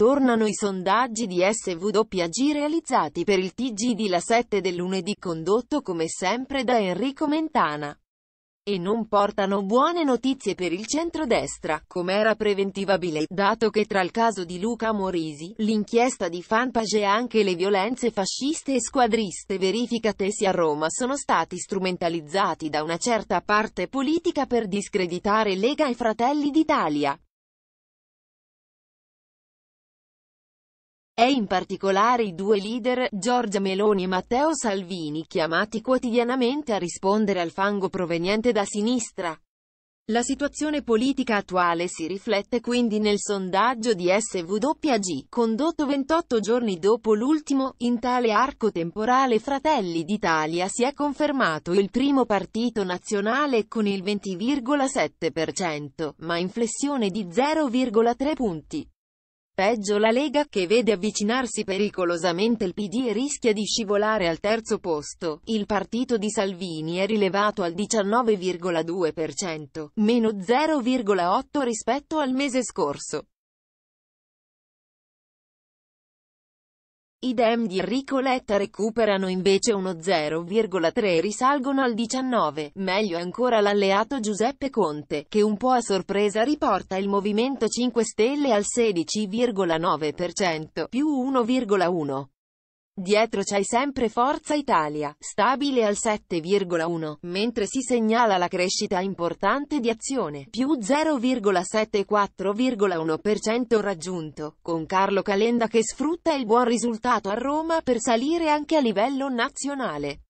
Tornano i sondaggi di SWG realizzati per il TG di La 7 del lunedì condotto come sempre da Enrico Mentana. E non portano buone notizie per il centrodestra, come era preventivabile, dato che tra il caso di Luca Morisi, l'inchiesta di Fanpage e anche le violenze fasciste e squadriste verificatesi a Roma sono stati strumentalizzati da una certa parte politica per discreditare Lega e Fratelli d'Italia. È in particolare i due leader, Giorgia Meloni e Matteo Salvini, chiamati quotidianamente a rispondere al fango proveniente da sinistra. La situazione politica attuale si riflette quindi nel sondaggio di SWG, condotto 28 giorni dopo l'ultimo, in tale arco temporale Fratelli d'Italia si è confermato il primo partito nazionale con il 20,7%, ma in flessione di 0,3 punti. Peggio la Lega, che vede avvicinarsi pericolosamente il PD e rischia di scivolare al terzo posto. Il partito di Salvini è rilevato al 19,2%, meno 0,8 rispetto al mese scorso. I Dem di Ricoletta recuperano invece uno 0,3 e risalgono al 19, meglio ancora l'alleato Giuseppe Conte, che un po' a sorpresa riporta il Movimento 5 Stelle al 16,9%, più 1,1. Dietro c'hai sempre Forza Italia, stabile al 7,1, mentre si segnala la crescita importante di azione, più 0,74,1% raggiunto, con Carlo Calenda che sfrutta il buon risultato a Roma per salire anche a livello nazionale.